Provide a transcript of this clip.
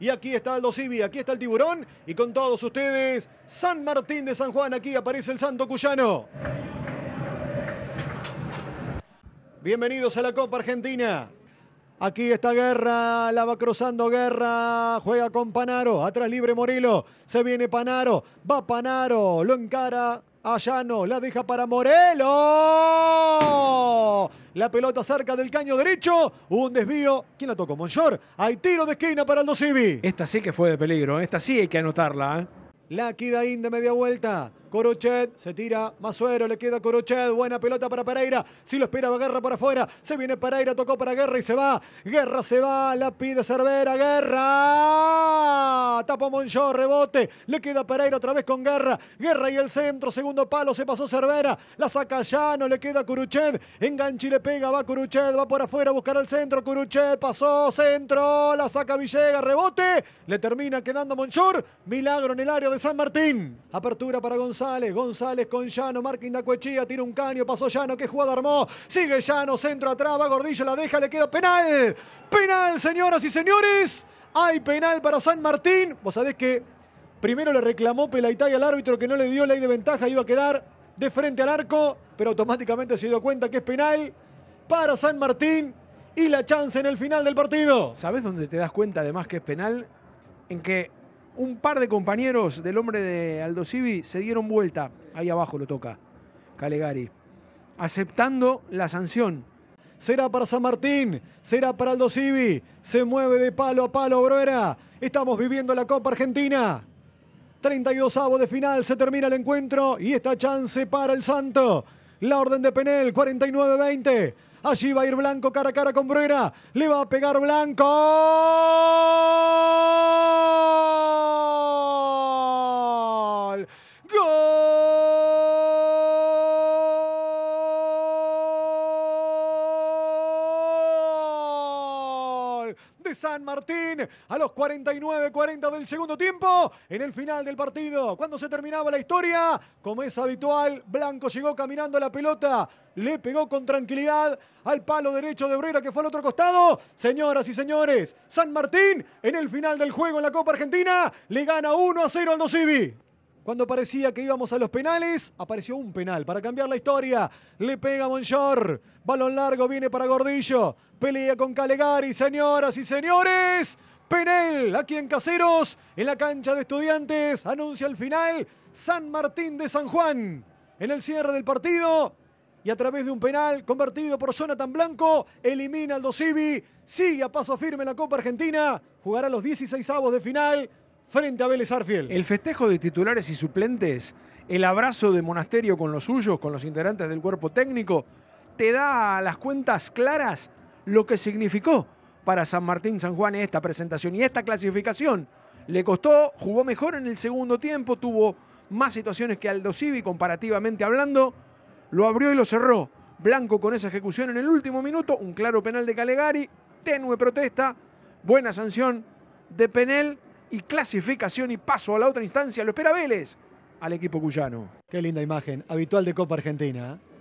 Y aquí está Aldo Civi, aquí está el tiburón y con todos ustedes San Martín de San Juan, aquí aparece el Santo Cuyano. Bienvenidos a la Copa Argentina. Aquí está Guerra, la va cruzando Guerra, juega con Panaro, atrás libre Morilo. se viene Panaro, va Panaro, lo encara Allá no, la deja para Morelo. La pelota cerca del caño derecho. Un desvío. ¿Quién la tocó? Monchor. Hay tiro de esquina para Aldo Civi. Esta sí que fue de peligro. ¿eh? Esta sí hay que anotarla. ¿eh? La queda de media vuelta. Corochet se tira. Masuero, le queda Corochet. Buena pelota para Pereira. Si lo esperaba Guerra para afuera. Se viene Pereira. Tocó para Guerra y se va. Guerra se va. La pide Cervera. Guerra. Tapa Monchor, Rebote. Le queda Pereira otra vez con Guerra. Guerra y el centro. Segundo palo. Se pasó Cervera. La saca Llano. Le queda Curuchet. Enganche y le pega. Va Curuchet. Va por afuera. a Buscar el centro. Curuchet pasó. Centro. La saca Villegas. Rebote. Le termina quedando Monchor. Milagro en el área de San Martín. Apertura para González. González, González con Llano, marca Indacuechía, tira un caño, pasó Llano, qué jugada armó, sigue Llano, centro atrás, va Gordillo, la deja, le queda penal, penal, señoras y señores, hay penal para San Martín, vos sabés que primero le reclamó Pelaitay al árbitro que no le dio ley de ventaja, iba a quedar de frente al arco, pero automáticamente se dio cuenta que es penal para San Martín y la chance en el final del partido. ¿Sabés dónde te das cuenta además que es penal? En que un par de compañeros del hombre de Aldo se dieron vuelta. Ahí abajo lo toca Calegari. Aceptando la sanción. Será para San Martín, será para Aldo Se mueve de palo a palo, Broera. Estamos viviendo la Copa Argentina. 32 avos de final, se termina el encuentro y esta chance para el Santo. La orden de Penel, 49-20. Allí va a ir Blanco cara a cara con Broera. Le va a pegar Blanco. de San Martín a los 49-40 del segundo tiempo. En el final del partido, cuando se terminaba la historia, como es habitual, Blanco llegó caminando la pelota, le pegó con tranquilidad al palo derecho de Obrera que fue al otro costado. Señoras y señores, San Martín en el final del juego en la Copa Argentina le gana 1 a 0 al Dosivi. Cuando parecía que íbamos a los penales, apareció un penal para cambiar la historia. Le pega Monchor. Balón largo viene para Gordillo. Pelea con Calegari, señoras y señores. Penel, aquí en Caseros, en la cancha de Estudiantes. Anuncia el final San Martín de San Juan. En el cierre del partido, y a través de un penal convertido por Jonathan Blanco, elimina al Dosivi, sigue a paso firme en la Copa Argentina, jugará los 16 avos de final frente a Vélez Arfiel. El festejo de titulares y suplentes, el abrazo de Monasterio con los suyos, con los integrantes del cuerpo técnico, te da a las cuentas claras lo que significó para San Martín San Juan esta presentación y esta clasificación. Le costó, jugó mejor en el segundo tiempo, tuvo más situaciones que Aldo Civi comparativamente hablando, lo abrió y lo cerró. Blanco con esa ejecución en el último minuto, un claro penal de Calegari, tenue protesta, buena sanción de Penel y clasificación y paso a la otra instancia. Lo espera Vélez al equipo cuyano. Qué linda imagen, habitual de Copa Argentina. ¿eh?